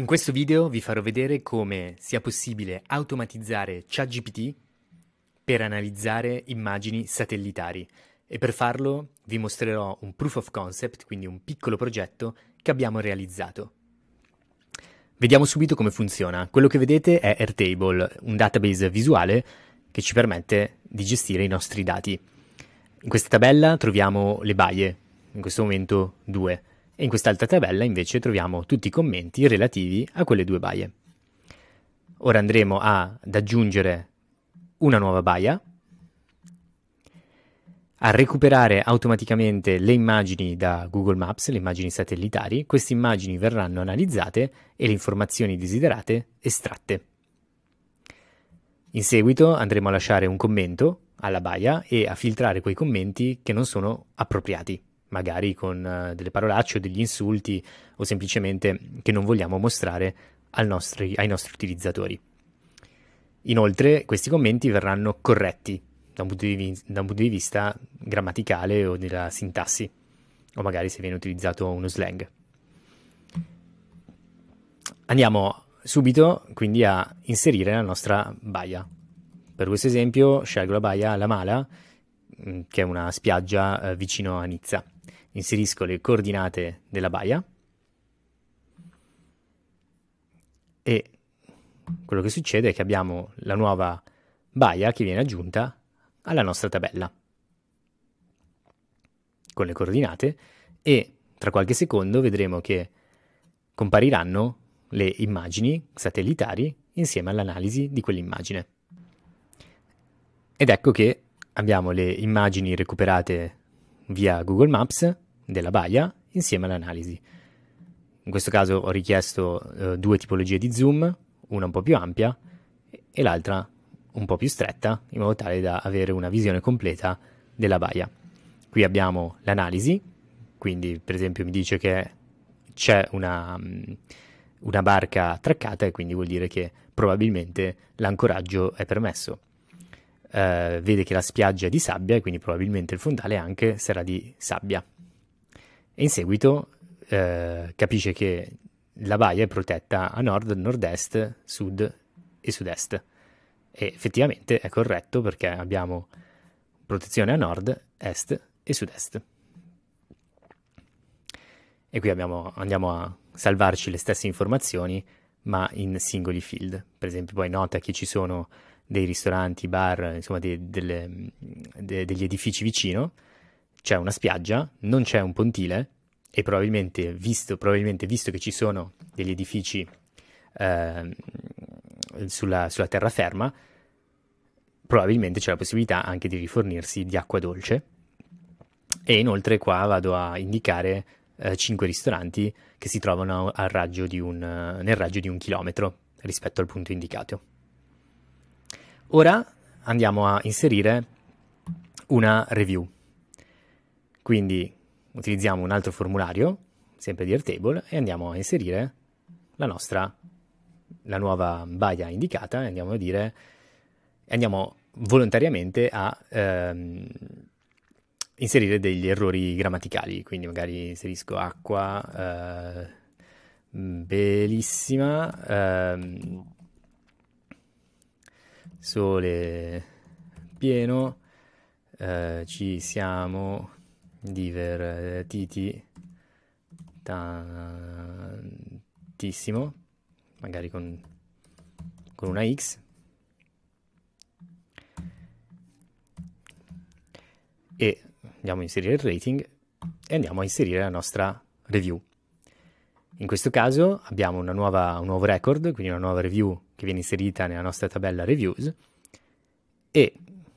In questo video vi farò vedere come sia possibile automatizzare ChatGPT per analizzare immagini satellitari e per farlo vi mostrerò un proof of concept, quindi un piccolo progetto che abbiamo realizzato. Vediamo subito come funziona. Quello che vedete è Airtable, un database visuale che ci permette di gestire i nostri dati. In questa tabella troviamo le baie, in questo momento due e in quest'altra tabella invece troviamo tutti i commenti relativi a quelle due baie. Ora andremo ad aggiungere una nuova baia, a recuperare automaticamente le immagini da Google Maps, le immagini satellitari, queste immagini verranno analizzate e le informazioni desiderate estratte. In seguito andremo a lasciare un commento alla baia e a filtrare quei commenti che non sono appropriati magari con eh, delle parolacce o degli insulti o semplicemente che non vogliamo mostrare nostri, ai nostri utilizzatori. Inoltre questi commenti verranno corretti da un, punto di, da un punto di vista grammaticale o della sintassi, o magari se viene utilizzato uno slang. Andiamo subito quindi a inserire la nostra baia. Per questo esempio scelgo la baia La Mala, mm, che è una spiaggia eh, vicino a Nizza inserisco le coordinate della baia e quello che succede è che abbiamo la nuova baia che viene aggiunta alla nostra tabella con le coordinate e tra qualche secondo vedremo che compariranno le immagini satellitari insieme all'analisi di quell'immagine. Ed ecco che abbiamo le immagini recuperate via Google Maps della baia insieme all'analisi. In questo caso ho richiesto eh, due tipologie di zoom, una un po' più ampia e l'altra un po' più stretta, in modo tale da avere una visione completa della baia. Qui abbiamo l'analisi, quindi per esempio mi dice che c'è una, una barca attraccata e quindi vuol dire che probabilmente l'ancoraggio è permesso eh, vede che la spiaggia è di sabbia e quindi probabilmente il fondale anche sarà di sabbia. E in seguito eh, capisce che la baia è protetta a nord, nord-est, sud e sud-est. E effettivamente è corretto perché abbiamo protezione a nord, est e sud-est. E qui abbiamo, andiamo a salvarci le stesse informazioni ma in singoli field. Per esempio poi nota che ci sono dei ristoranti, bar, insomma de, delle, de, degli edifici vicino, c'è una spiaggia, non c'è un pontile e probabilmente visto, probabilmente, visto che ci sono degli edifici eh, sulla, sulla terraferma, probabilmente c'è la possibilità anche di rifornirsi di acqua dolce. E inoltre qua vado a indicare eh, 5 ristoranti che si trovano raggio un, nel raggio di un chilometro rispetto al punto indicato. Ora andiamo a inserire una review. Quindi utilizziamo un altro formulario, sempre di Airtable, e andiamo a inserire la nostra, la nuova baia indicata e andiamo a dire, andiamo volontariamente a ehm, inserire degli errori grammaticali, quindi magari inserisco acqua, eh, mm, bellissima, ehm, sole pieno, eh, ci siamo, divertiti tantissimo, magari con, con una X. E andiamo a inserire il rating e andiamo a inserire la nostra review. In questo caso abbiamo nuova, un nuovo record, quindi una nuova review che viene inserita nella nostra tabella reviews ed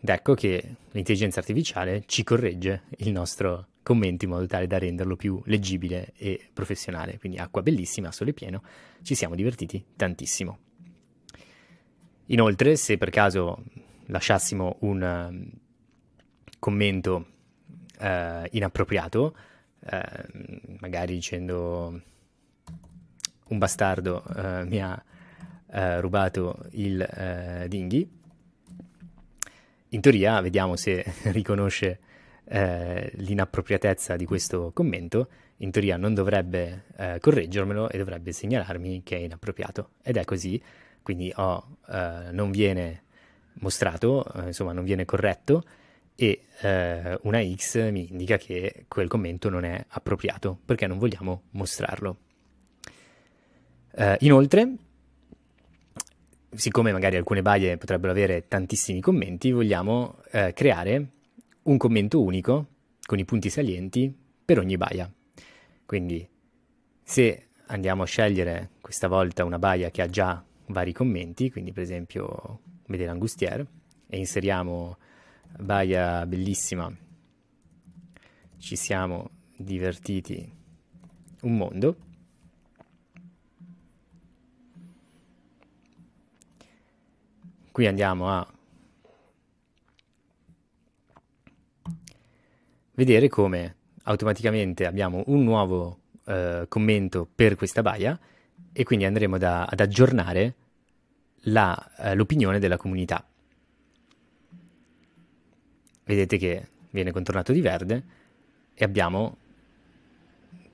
ecco che l'intelligenza artificiale ci corregge il nostro commento in modo tale da renderlo più leggibile e professionale. Quindi acqua bellissima, sole pieno, ci siamo divertiti tantissimo. Inoltre, se per caso lasciassimo un um, commento eh, inappropriato, eh, magari dicendo un bastardo eh, mi ha eh, rubato il eh, dinghy. In teoria vediamo se riconosce eh, l'inappropriatezza di questo commento. In teoria non dovrebbe eh, correggermelo e dovrebbe segnalarmi che è inappropriato. Ed è così, quindi oh, eh, non viene mostrato, eh, insomma non viene corretto e eh, una X mi indica che quel commento non è appropriato perché non vogliamo mostrarlo. Eh, inoltre siccome magari alcune baie potrebbero avere tantissimi commenti, vogliamo eh, creare un commento unico con i punti salienti per ogni baia. Quindi se andiamo a scegliere questa volta una baia che ha già vari commenti, quindi per esempio vedere Angustier, e inseriamo baia bellissima, ci siamo divertiti un mondo, qui andiamo a vedere come automaticamente abbiamo un nuovo eh, commento per questa baia e quindi andremo da, ad aggiornare la, eh, l'opinione della comunità. Vedete che viene contornato di verde e abbiamo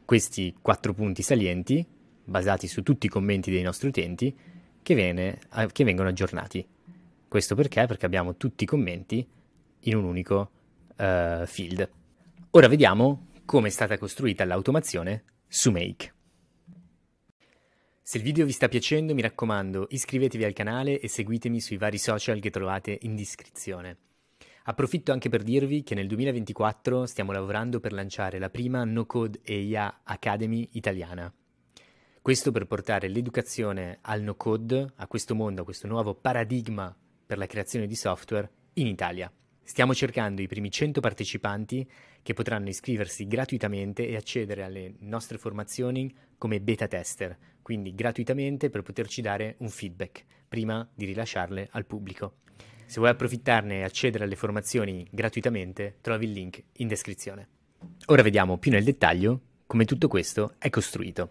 questi quattro punti salienti basati su tutti i commenti dei nostri utenti che, viene, che vengono aggiornati. Questo perché? Perché abbiamo tutti i commenti in un unico uh, field. Ora vediamo come è stata costruita l'automazione su Make. Se il video vi sta piacendo mi raccomando iscrivetevi al canale e seguitemi sui vari social che trovate in descrizione. Approfitto anche per dirvi che nel 2024 stiamo lavorando per lanciare la prima No Code EIA Academy italiana. Questo per portare l'educazione al no code, a questo mondo, a questo nuovo paradigma per la creazione di software in Italia. Stiamo cercando i primi 100 partecipanti che potranno iscriversi gratuitamente e accedere alle nostre formazioni come beta tester, quindi gratuitamente per poterci dare un feedback prima di rilasciarle al pubblico. Se vuoi approfittarne e accedere alle formazioni gratuitamente, trovi il link in descrizione. Ora vediamo più nel dettaglio come tutto questo è costruito.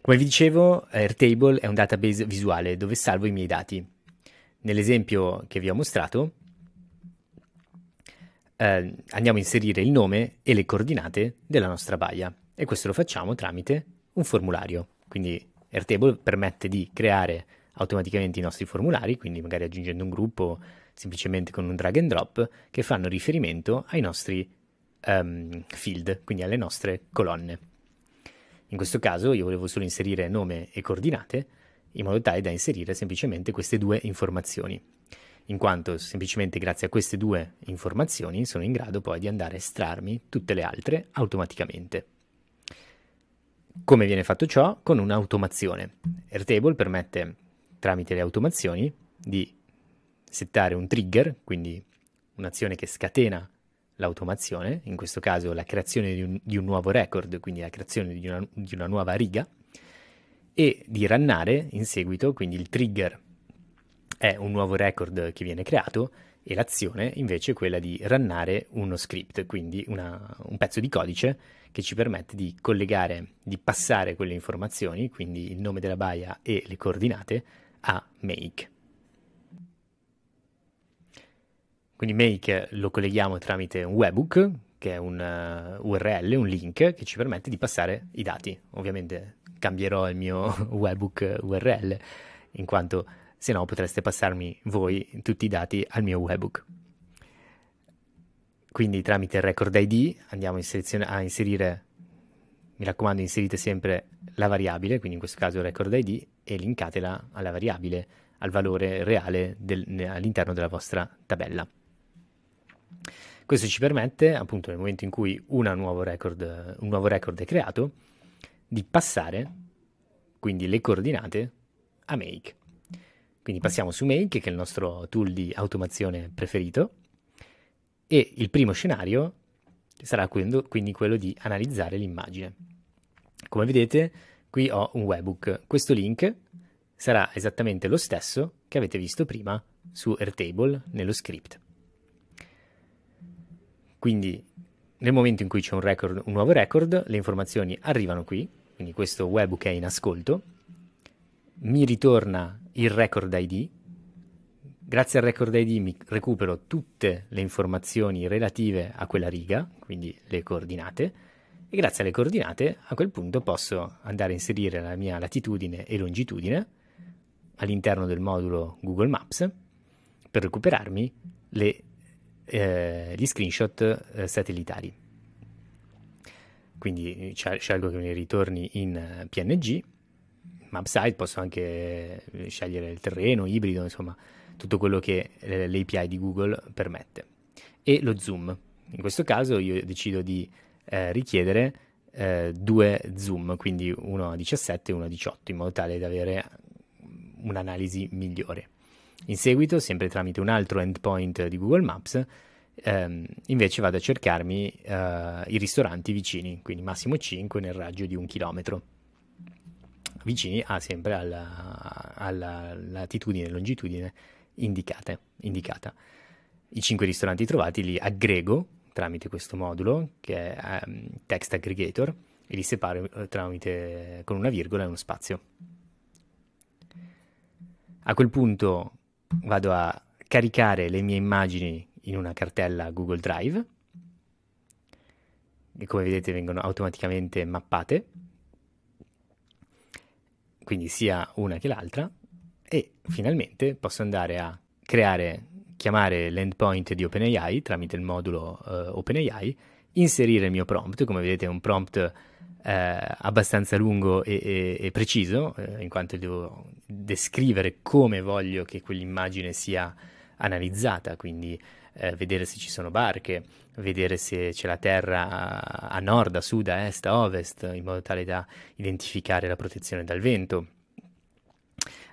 Come vi dicevo, Airtable è un database visuale dove salvo i miei dati Nell'esempio che vi ho mostrato eh, andiamo a inserire il nome e le coordinate della nostra baia e questo lo facciamo tramite un formulario. Quindi Airtable permette di creare automaticamente i nostri formulari, quindi magari aggiungendo un gruppo semplicemente con un drag and drop, che fanno riferimento ai nostri um, field, quindi alle nostre colonne. In questo caso io volevo solo inserire nome e coordinate, in modo tale da inserire semplicemente queste due informazioni, in quanto semplicemente grazie a queste due informazioni sono in grado poi di andare a estrarmi tutte le altre automaticamente. Come viene fatto ciò? Con un'automazione. Airtable permette tramite le automazioni di settare un trigger, quindi un'azione che scatena l'automazione, in questo caso la creazione di un, di un nuovo record, quindi la creazione di una, di una nuova riga, e di rannare in seguito, quindi il trigger è un nuovo record che viene creato e l'azione invece è quella di rannare uno script, quindi una, un pezzo di codice che ci permette di collegare, di passare quelle informazioni, quindi il nome della baia e le coordinate, a make. Quindi make lo colleghiamo tramite un webhook, che è un uh, eh, URL, un link che ci permette di passare i dati. Ovviamente cambierò il mio webbook URL, in quanto se no potreste passarmi voi tutti i dati al mio webbook. Quindi tramite il record ID andiamo a inserire, mi raccomando inserite sempre la variabile, quindi in questo caso record ID, e linkatela alla variabile, al valore reale del, all'interno della vostra tabella. Questo ci permette, appunto nel momento in cui record, un nuovo record è creato, di passare quindi le coordinate a make. Quindi passiamo su make, che è il nostro tool di automazione preferito, e il primo scenario sarà quindi quello di analizzare l'immagine. Come vedete, qui ho un webhook. Questo link sarà esattamente lo stesso che avete visto prima su Airtable nello script. Quindi nel momento in cui c'è un, record, un nuovo record, le informazioni arrivano qui quindi questo webhook è in ascolto, mi ritorna il record ID, grazie al record ID mi recupero tutte le informazioni relative a quella riga, quindi le coordinate, e grazie alle coordinate a quel punto posso andare a inserire la mia latitudine e longitudine all'interno del modulo Google Maps per recuperarmi le, eh, gli screenshot eh, satellitari quindi eh, scelgo che mi ritorni in eh, PNG, MapSite, posso anche eh, scegliere il terreno, ibrido, insomma, tutto quello che l'API di Google permette. E lo zoom. In questo caso io decido di eh, richiedere eh, due zoom, quindi uno a 17 e uno a 18, in modo tale da avere un'analisi migliore. In seguito, sempre tramite un altro endpoint di Google Maps, ehm, invece vado a cercarmi eh, i ristoranti vicini, quindi massimo 5 nel raggio di un chilometro, vicini a, sempre alla, alla latitudine e longitudine indicate, indicata. I 5 ristoranti trovati li aggrego tramite questo modulo che è um, text aggregator e li separo eh, tramite con una virgola e uno spazio. A quel punto vado a caricare le mie immagini in una cartella Google Drive e come vedete vengono automaticamente mappate, quindi sia una che l'altra e finalmente posso andare a creare, chiamare l'endpoint di OpenAI tramite il modulo uh, OpenAI, inserire il mio prompt, come vedete è un prompt eh, abbastanza lungo e, e, e preciso, eh, in quanto devo descrivere come voglio che quell'immagine sia analizzata, quindi eh, vedere se ci sono barche, vedere se c'è la terra a nord, a sud, a est, a ovest, in modo tale da identificare la protezione dal vento,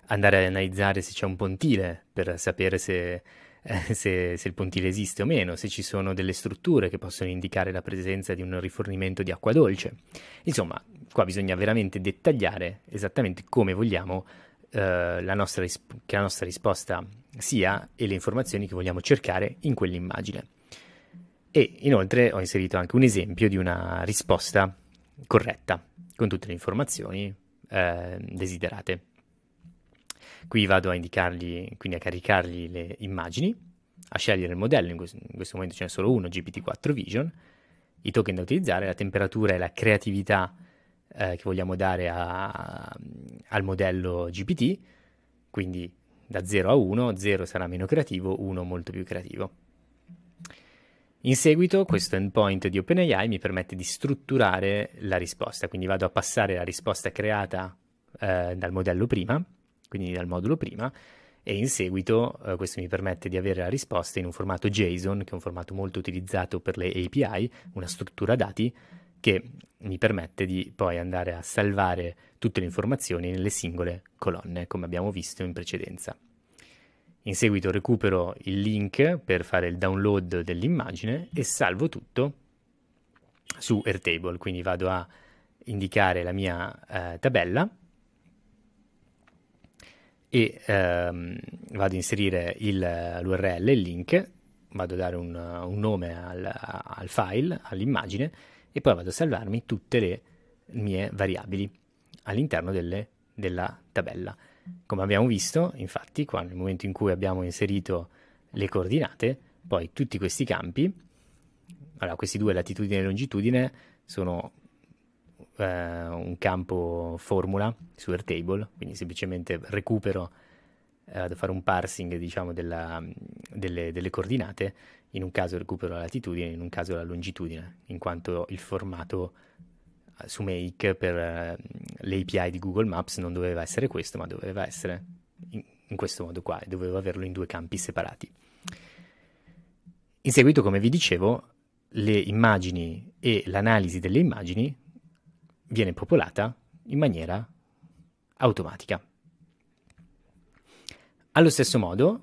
andare ad analizzare se c'è un pontile per sapere se, eh, se, se il pontile esiste o meno, se ci sono delle strutture che possono indicare la presenza di un rifornimento di acqua dolce. Insomma, qua bisogna veramente dettagliare esattamente come vogliamo eh, la nostra che la nostra risposta sia e le informazioni che vogliamo cercare in quell'immagine. E inoltre ho inserito anche un esempio di una risposta corretta con tutte le informazioni eh, desiderate. Qui vado a indicargli, quindi a caricargli le immagini, a scegliere il modello, in questo, in questo momento ce n'è solo uno, GPT-4 Vision, i token da utilizzare, la temperatura e la creatività eh, che vogliamo dare a, a, al modello GPT, quindi da 0 a 1, 0 sarà meno creativo, 1 molto più creativo. In seguito questo endpoint di OpenAI mi permette di strutturare la risposta, quindi vado a passare la risposta creata eh, dal modello prima, quindi dal modulo prima, e in seguito eh, questo mi permette di avere la risposta in un formato JSON, che è un formato molto utilizzato per le API, una struttura dati, che mi permette di poi andare a salvare tutte le informazioni nelle singole colonne, come abbiamo visto in precedenza. In seguito recupero il link per fare il download dell'immagine e salvo tutto su Airtable, quindi vado a indicare la mia eh, tabella e ehm, vado a inserire il, l'URL, il link, vado a dare un, un nome al, al file, all'immagine e poi vado a salvarmi tutte le mie variabili all'interno delle, della tabella. Come abbiamo visto, infatti, qua nel momento in cui abbiamo inserito le coordinate, poi tutti questi campi, allora questi due latitudine e longitudine sono eh, un campo formula su Airtable, quindi semplicemente recupero, eh, vado a fare un parsing diciamo della, delle, delle coordinate in un caso recupero la latitudine, in un caso la longitudine, in quanto il formato eh, su Make per eh, le API di Google Maps non doveva essere questo, ma doveva essere in, in questo modo qua e dovevo averlo in due campi separati. In seguito, come vi dicevo, le immagini e l'analisi delle immagini viene popolata in maniera automatica. Allo stesso modo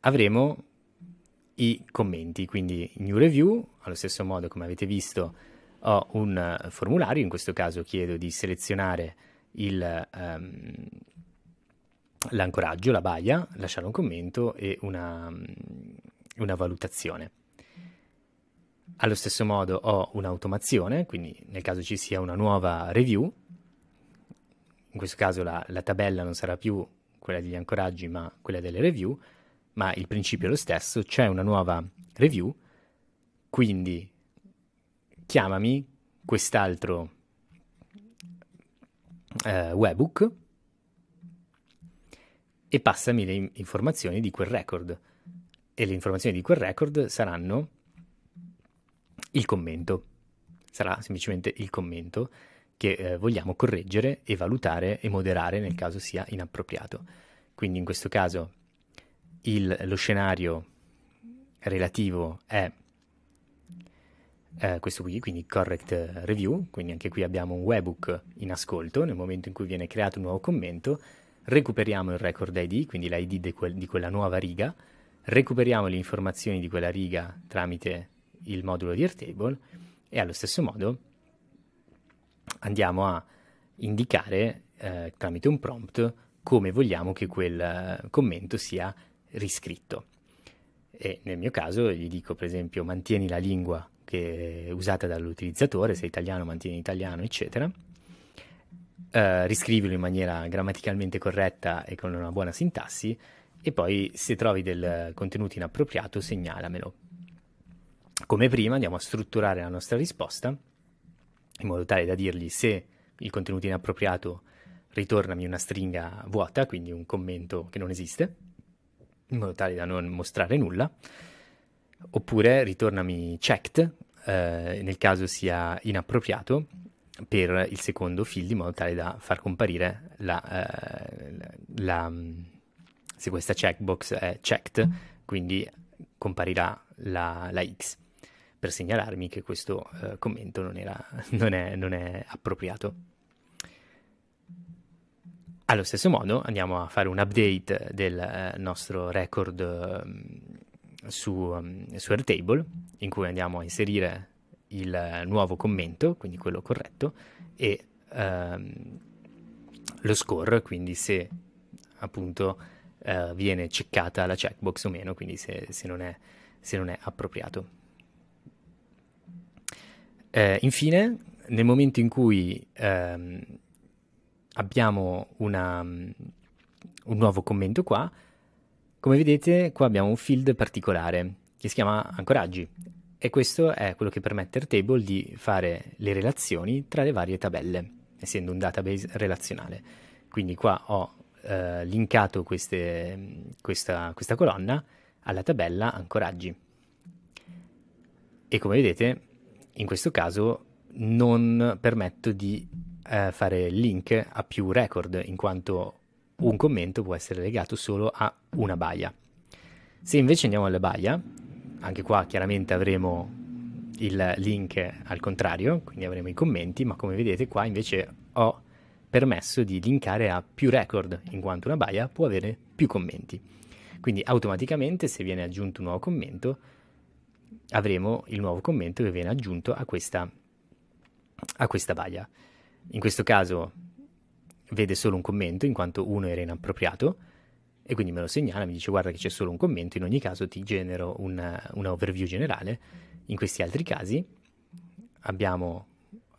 avremo i commenti. Quindi New Review, allo stesso modo come avete visto, ho un eh, formulario, in questo caso chiedo di selezionare il, um, l'ancoraggio, la baia, lasciare un commento e una, mm, una valutazione. Allo stesso modo ho un'automazione, quindi nel caso ci sia una nuova review, in questo caso la, la tabella non sarà più quella degli ancoraggi ma quella delle review, ma il principio è lo stesso, c'è una nuova review, quindi chiamami quest'altro eh, webbook e passami le informazioni di quel record. E le informazioni di quel record saranno il commento. Sarà semplicemente il commento che eh, vogliamo correggere e valutare e moderare nel caso sia inappropriato. Quindi in questo caso il, lo scenario relativo è eh, questo qui, quindi correct eh, review, quindi anche qui abbiamo un webhook in ascolto, nel momento in cui viene creato un nuovo commento, recuperiamo il record ID, quindi l'ID di, quel, di quella nuova riga, recuperiamo le informazioni di quella riga tramite il modulo di Airtable e allo stesso modo andiamo a indicare eh, tramite un prompt come vogliamo che quel eh, commento sia riscritto. E nel mio caso gli dico, per esempio, mantieni la lingua che è usata dall'utilizzatore, se è italiano mantieni italiano, eccetera. Uh, riscrivilo in maniera grammaticalmente corretta e con una buona sintassi e poi se trovi del contenuto inappropriato segnalamelo. Come prima andiamo a strutturare la nostra risposta in modo tale da dirgli se il contenuto inappropriato ritornami una stringa vuota, quindi un commento che non esiste, in modo tale da non mostrare nulla, oppure ritornami checked eh, nel caso sia inappropriato per il secondo field in modo tale da far comparire la, eh, la, la mm, se questa checkbox è checked, quindi comparirà la, la X per segnalarmi che questo eh, commento non, era, non, è, non è appropriato. Allo stesso modo andiamo a fare un update del eh, nostro record mm, su, mm, su Airtable in cui andiamo a inserire il eh, nuovo commento, quindi quello corretto, e ehm, lo score, quindi se appunto eh, viene ceccata la checkbox o meno, quindi se, se, non, è, se non, è, appropriato. Eh, infine, nel momento in cui ehm, abbiamo una, un nuovo commento qua. Come vedete qua abbiamo un field particolare che si chiama ancoraggi e questo è quello che permette Table di fare le relazioni tra le varie tabelle, essendo un database relazionale. Quindi qua ho eh, linkato queste, questa, questa colonna alla tabella ancoraggi. E come vedete in questo caso non permetto di eh, fare link a più record, in quanto un commento può essere legato solo a una baia. Se invece andiamo alla baia, anche qua chiaramente avremo il link al contrario, quindi avremo i commenti, ma come vedete qua invece ho permesso di linkare a più record, in quanto una baia può avere più commenti. Quindi automaticamente se viene aggiunto un nuovo commento, avremo il nuovo commento che viene aggiunto a questa, a questa baia in questo caso vede solo un commento in quanto uno era inappropriato e quindi me lo segnala, mi dice guarda che c'è solo un commento, in ogni caso ti genero una, una overview generale, in questi altri casi abbiamo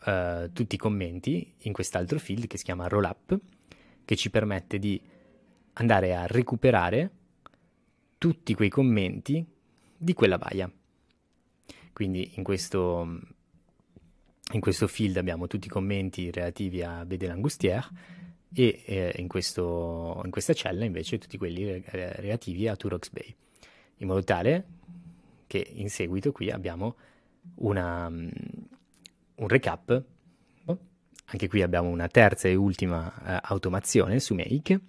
uh, tutti i commenti in quest'altro field che si chiama Rollup, che ci permette di andare a recuperare tutti quei commenti di quella baia. Quindi in questo in questo field abbiamo tutti i commenti relativi a Bede Langustier e eh, in, questo, in, questa cella invece tutti quelli re- relativi a Turox Bay, in modo tale che in seguito qui abbiamo una, um, un recap, boh. anche qui abbiamo una terza e ultima eh, automazione su Make,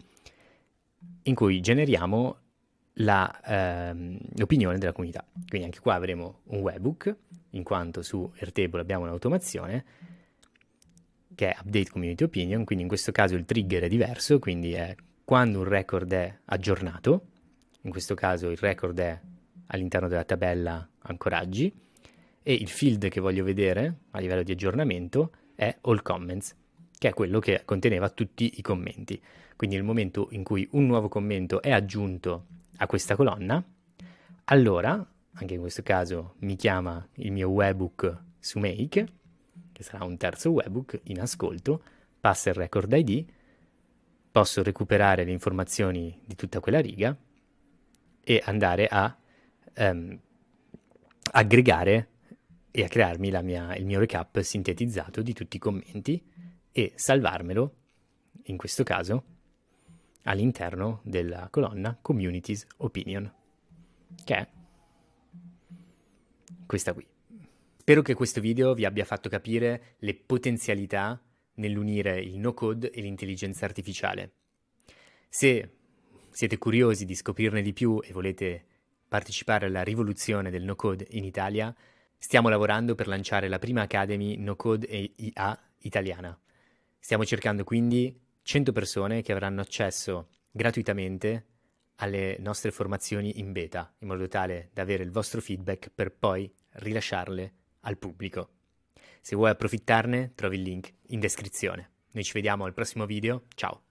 in cui generiamo la, ehm, l'opinione della comunità. Quindi anche qua avremo un webhook, in quanto su Airtable abbiamo un'automazione che è update community opinion, quindi in questo caso il trigger è diverso, quindi è quando un record è aggiornato, in questo caso il record è all'interno della tabella ancoraggi e il field che voglio vedere a livello di aggiornamento è all comments, che è quello che conteneva tutti i commenti. Quindi nel momento in cui un nuovo commento è aggiunto a questa colonna, allora, anche in questo caso, mi chiama il mio webhook su Make, che sarà un terzo webhook in ascolto, passa il record ID, posso recuperare le informazioni di tutta quella riga e andare a ehm, aggregare e a crearmi mia, il mio recap sintetizzato di tutti i commenti e salvarmelo, in questo caso, all'interno della colonna Communities Opinion, che è questa qui. Spero che questo video vi abbia fatto capire le potenzialità nell'unire il no code e l'intelligenza artificiale. Se siete curiosi di scoprirne di più e volete partecipare alla rivoluzione del no code in Italia, stiamo lavorando per lanciare la prima Academy No Code e IA italiana. Stiamo cercando quindi 100 persone che avranno accesso gratuitamente alle nostre formazioni in beta, in modo tale da avere il vostro feedback per poi rilasciarle al pubblico. Se vuoi approfittarne, trovi il link in descrizione. Noi ci vediamo al prossimo video, ciao!